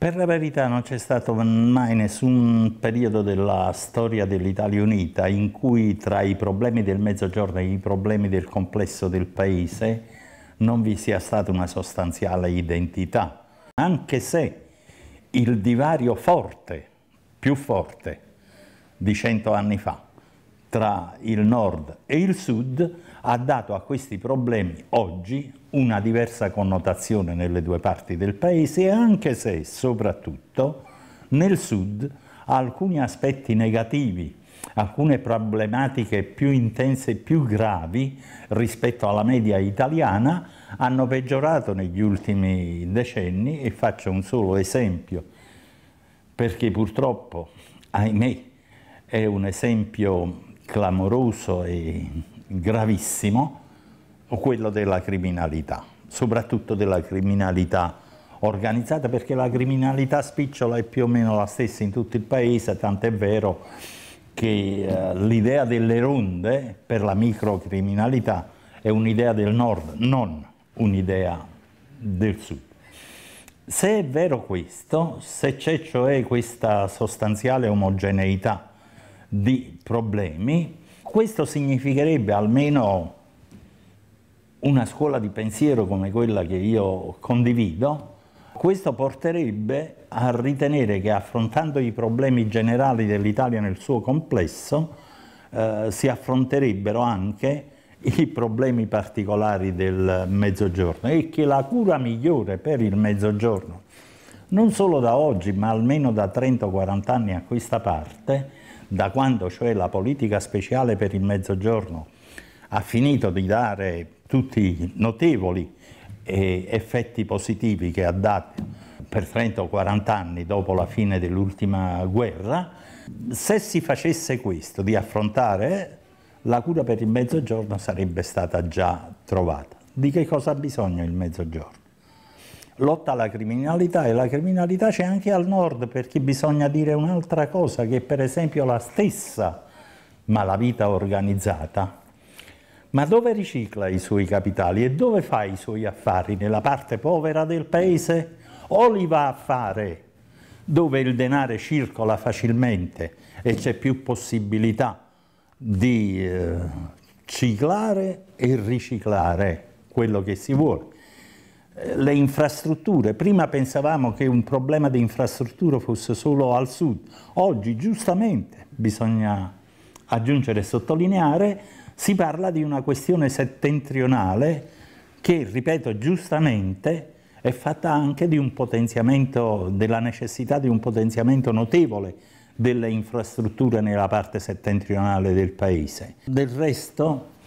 Per la verità non c'è stato mai nessun periodo della storia dell'Italia Unita in cui tra i problemi del Mezzogiorno e i problemi del complesso del Paese non vi sia stata una sostanziale identità, anche se il divario forte, più forte, di cento anni fa, tra il nord e il sud ha dato a questi problemi oggi una diversa connotazione nelle due parti del paese, anche se soprattutto nel sud alcuni aspetti negativi, alcune problematiche più intense e più gravi rispetto alla media italiana hanno peggiorato negli ultimi decenni e faccio un solo esempio, perché purtroppo, ahimè, è un esempio clamoroso e gravissimo o quello della criminalità, soprattutto della criminalità organizzata perché la criminalità spicciola è più o meno la stessa in tutto il paese, tant'è vero che eh, l'idea delle ronde per la microcriminalità è un'idea del nord, non un'idea del sud. Se è vero questo, se c'è cioè questa sostanziale omogeneità di problemi, questo significherebbe almeno una scuola di pensiero come quella che io condivido, questo porterebbe a ritenere che affrontando i problemi generali dell'Italia nel suo complesso eh, si affronterebbero anche i problemi particolari del mezzogiorno e che la cura migliore per il mezzogiorno, non solo da oggi ma almeno da 30 40 anni a questa parte, da quando cioè la politica speciale per il Mezzogiorno ha finito di dare tutti i notevoli eh, effetti positivi che ha dato per 30 o 40 anni dopo la fine dell'ultima guerra, se si facesse questo, di affrontare la cura per il mezzogiorno sarebbe stata già trovata. Di che cosa ha bisogno il mezzogiorno? lotta alla criminalità e la criminalità c'è anche al nord perché bisogna dire un'altra cosa che per esempio la stessa malavita organizzata ma dove ricicla i suoi capitali e dove fa i suoi affari? Nella parte povera del paese? O li va a fare dove il denaro circola facilmente e c'è più possibilità di eh, ciclare e riciclare quello che si vuole? le infrastrutture. Prima pensavamo che un problema di infrastruttura fosse solo al sud, oggi giustamente bisogna aggiungere e sottolineare, si parla di una questione settentrionale che, ripeto giustamente, è fatta anche di un potenziamento, della necessità di un potenziamento notevole delle infrastrutture nella parte settentrionale del paese. Del resto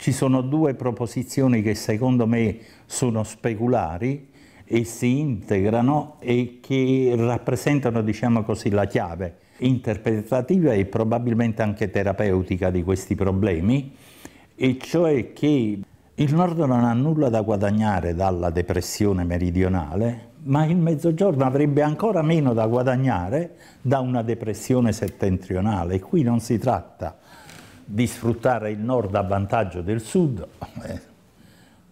ci sono due proposizioni che secondo me sono speculari e si integrano e che rappresentano, diciamo così, la chiave interpretativa e probabilmente anche terapeutica di questi problemi, e cioè che il nord non ha nulla da guadagnare dalla depressione meridionale, ma il mezzogiorno avrebbe ancora meno da guadagnare da una depressione settentrionale. E Qui non si tratta di sfruttare il nord a vantaggio del sud, eh,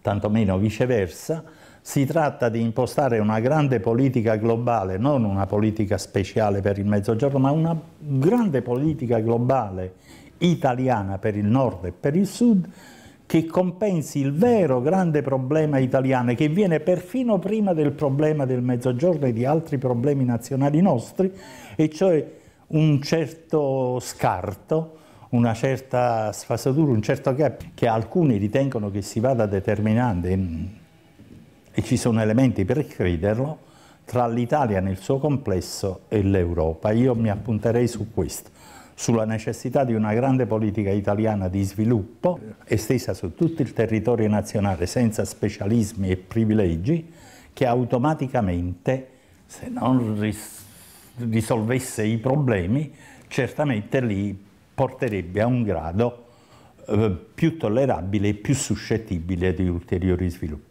tantomeno viceversa, si tratta di impostare una grande politica globale, non una politica speciale per il Mezzogiorno, ma una grande politica globale italiana per il nord e per il sud, che compensi il vero grande problema italiano che viene perfino prima del problema del mezzogiorno e di altri problemi nazionali nostri, e cioè un certo scarto una certa sfasatura, un certo gap che alcuni ritengono che si vada determinando e ci sono elementi per crederlo tra l'Italia nel suo complesso e l'Europa. Io mi appunterei su questo, sulla necessità di una grande politica italiana di sviluppo estesa su tutto il territorio nazionale senza specialismi e privilegi che automaticamente, se non risolvesse i problemi, certamente lì porterebbe a un grado eh, più tollerabile e più suscettibile di ulteriori sviluppi.